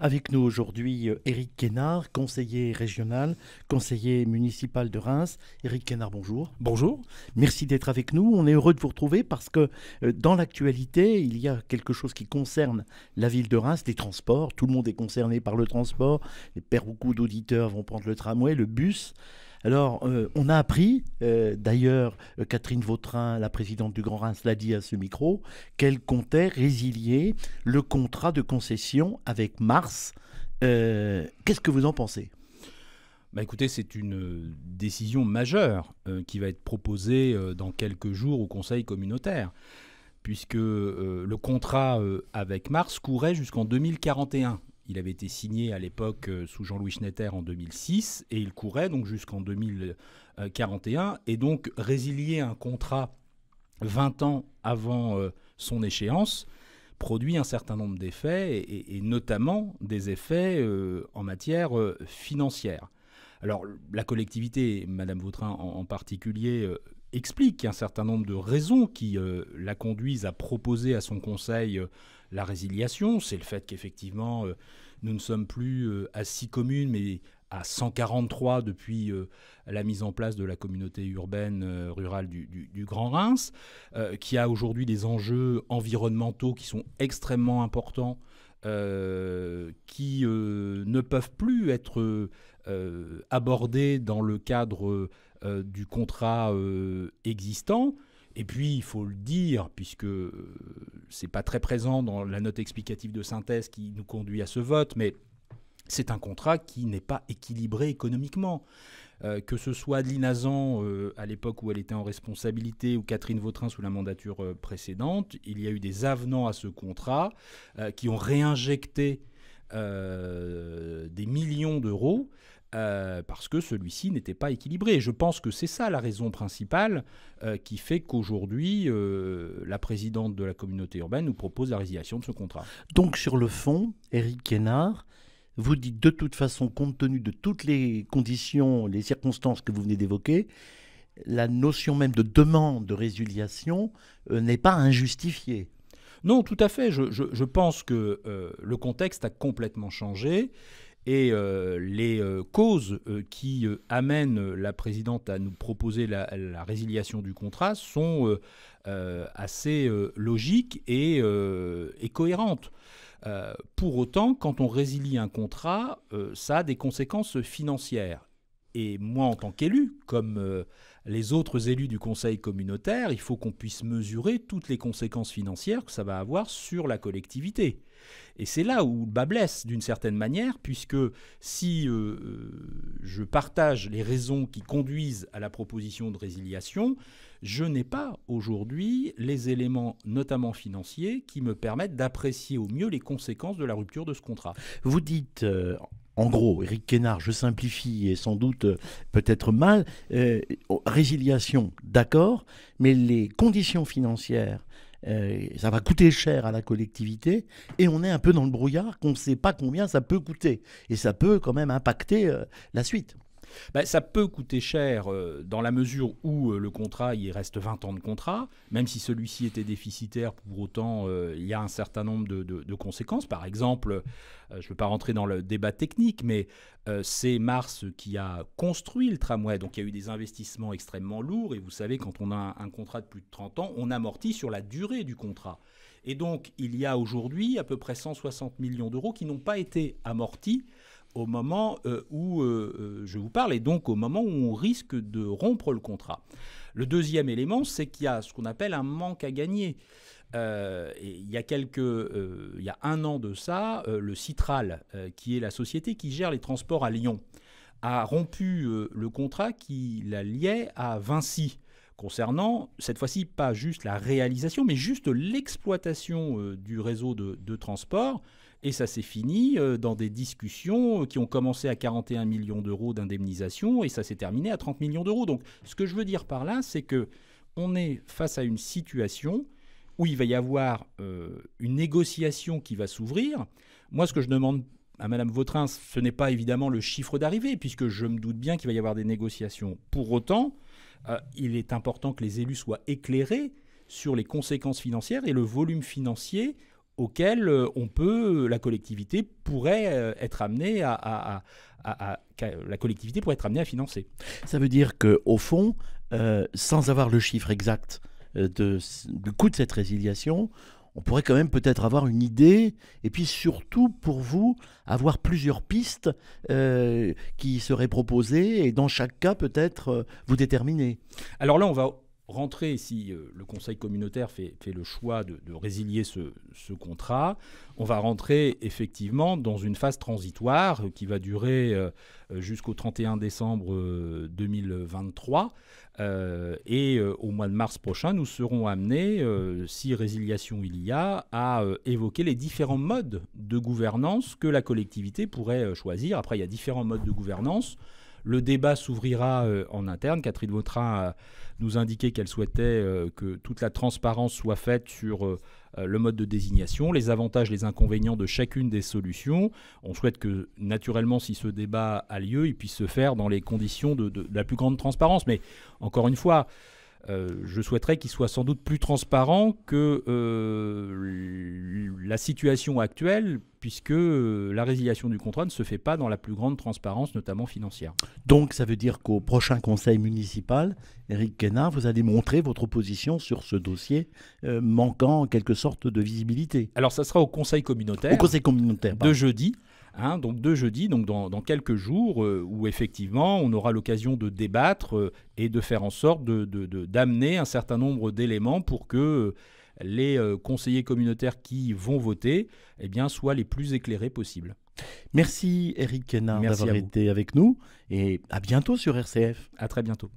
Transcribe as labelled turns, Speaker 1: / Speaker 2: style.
Speaker 1: Avec nous aujourd'hui, euh, Éric Quénard, conseiller régional, conseiller municipal de Reims. Éric Quénard, bonjour. Bonjour. Merci d'être avec nous. On est heureux de vous retrouver parce que euh, dans l'actualité, il y a quelque chose qui concerne la ville de Reims, les transports. Tout le monde est concerné par le transport. Les beaucoup d'auditeurs vont prendre le tramway, le bus. Alors, euh, on a appris, euh, d'ailleurs, euh, Catherine Vautrin, la présidente du Grand Reims, l'a dit à ce micro, qu'elle comptait résilier le contrat de concession avec Mars.
Speaker 2: Qu'est-ce que vous en pensez bah écoutez, c'est une décision majeure qui va être proposée dans quelques jours au Conseil communautaire, puisque le contrat avec Mars courait jusqu'en 2041. Il avait été signé à l'époque euh, sous Jean-Louis Schnetter en 2006 et il courait donc jusqu'en 2041 et donc résilier un contrat 20 ans avant euh, son échéance produit un certain nombre d'effets et, notamment des effets euh, en matière financière. Alors la collectivité, Madame Vautrin en, particulier, explique un certain nombre de raisons qui la conduisent à proposer à son conseil la résiliation, c'est le fait qu'effectivement euh, nous ne sommes plus euh, à six communes, mais à 143 depuis euh, la mise en place de la communauté urbaine rurale du, Grand Reims, qui a aujourd'hui des enjeux environnementaux qui sont extrêmement importants, qui ne peuvent plus être abordés dans le cadre du contrat existant. Et puis, il faut le dire, puisque c'est pas très présent dans la note explicative de synthèse qui nous conduit à ce vote, mais c'est un contrat qui n'est pas équilibré économiquement. Euh, que ce soit Linazan euh, à l'époque où elle était en responsabilité ou Catherine Vautrin sous la mandature euh, précédente, il y a eu des avenants à ce contrat qui ont réinjecté des millions d'euros euh, parce que celui-ci n'était pas équilibré. Et je pense que c'est ça la raison principale euh, qui fait qu'aujourd'hui, euh, la présidente de la communauté urbaine nous propose la résiliation de ce contrat.
Speaker 1: Donc sur le fond, Éric Quénard, vous dites de toute façon, compte tenu de toutes les conditions, les circonstances que vous venez d'évoquer, la notion même de demande de résiliation n'est pas injustifiée.
Speaker 2: Non, tout à fait. Je, je pense que le contexte a complètement changé et euh, les euh, causes euh, qui amènent la présidente à nous proposer la, résiliation du contrat sont assez logiques et, et cohérentes. pour autant, quand on résilie un contrat, ça a des conséquences financières. Et moi, en tant qu'élu, comme les autres élus du Conseil communautaire, il faut qu'on puisse mesurer toutes les conséquences financières que ça va avoir sur la collectivité. Et c'est là où le bas blesse d'une certaine manière, puisque si euh, euh, je partage les raisons qui conduisent à la proposition de résiliation, je n'ai pas aujourd'hui les éléments, notamment financiers, qui me permettent d'apprécier au mieux les conséquences de la rupture de ce contrat.
Speaker 1: Vous dites... Euh, en gros, Eric Quénard, je simplifie et sans doute peut-être mal, résiliation, d'accord, mais les conditions financières euh, ça va coûter cher à la collectivité et on est un peu dans le brouillard qu'on ne sait pas combien ça peut coûter. Et ça peut quand même impacter euh, la suite.
Speaker 2: Bah, ça peut coûter cher euh, dans la mesure où euh, le contrat, il reste 20 ans de contrat, même si celui-ci était déficitaire, pour autant, euh, il y a un certain nombre de, conséquences. Par exemple, je ne veux pas rentrer dans le débat technique, mais c'est Mars qui a construit le tramway, donc il y a eu des investissements extrêmement lourds, et vous savez, quand on a un, un contrat de plus de 30 ans, on amortit sur la durée du contrat. Et donc, il y a aujourd'hui à peu près 160 millions d'euros qui n'ont pas été amortis au moment euh, où euh, euh, je vous parle et donc au moment où on risque de rompre le contrat. Le deuxième élément, c'est qu'il y a ce qu'on appelle un manque à gagner. il y a quelques, il y a un an de ça, le Citral, qui est la société qui gère les transports à Lyon, a rompu le contrat qui la liait à Vinci concernant, cette fois-ci, pas juste la réalisation, mais juste l'exploitation du réseau de, de transport et ça s'est fini euh, dans des discussions euh, qui ont commencé à 41 millions d'euros d'indemnisation et ça s'est terminé à 30 millions d'euros. Donc ce que je veux dire par là, c'est que on est face à une situation où il va y avoir euh, une négociation qui va s'ouvrir. Moi, ce que je demande à Madame Vautrin, ce n'est pas évidemment le chiffre d'arrivée, puisque je me doute bien qu'il va y avoir des négociations. Pour autant, il est important que les élus soient éclairés sur les conséquences financières et le volume financier auxquelles euh, on peut, euh, la collectivité pourrait euh, être amenée à, la collectivité pourrait être amenée à financer.
Speaker 1: Ça veut dire que au fond, sans avoir le chiffre exact du coût de cette résiliation, on pourrait quand même peut-être avoir une idée, et puis surtout pour vous, avoir plusieurs pistes qui seraient proposées, et dans chaque cas peut-être vous déterminer.
Speaker 2: Alors là, on va rentrer, si euh, le Conseil communautaire fait, le choix de, résilier ce, contrat, on va rentrer effectivement dans une phase transitoire qui va durer euh, jusqu'au 31 décembre 2023. Euh, et au mois de mars prochain, nous serons amenés, si résiliation il y a, à évoquer les différents modes de gouvernance que la collectivité pourrait choisir. Après, il y a différents modes de gouvernance. Le débat s'ouvrira euh, en interne. Catherine Vautrin nous indiqué qu'elle souhaitait euh, que toute la transparence soit faite sur euh, le mode de désignation, les avantages, les inconvénients de chacune des solutions. On souhaite que, naturellement, si ce débat a lieu, il puisse se faire dans les conditions de la plus grande transparence. Mais encore une fois, euh, je souhaiterais qu'il soit sans doute plus transparent que euh, la situation actuelle, puisque euh, la résiliation du contrat ne se fait pas dans la plus grande transparence, notamment financière.
Speaker 1: Donc ça veut dire qu'au prochain conseil municipal, Eric Quénard, vous allez montrer votre position sur ce dossier manquant en quelque sorte de
Speaker 2: visibilité. Alors ça sera au conseil communautaire. Au conseil
Speaker 1: communautaire. De
Speaker 2: jeudi. Hein, donc de jeudi, donc dans, quelques jours, euh, où effectivement on aura l'occasion de débattre euh, et de faire en sorte d'amener de, un certain nombre d'éléments pour que euh, les conseillers communautaires qui vont voter eh bien, soient les plus éclairés possibles. Merci Eric
Speaker 1: Kenin d'avoir été avec nous et à bientôt sur RCF. À très bientôt.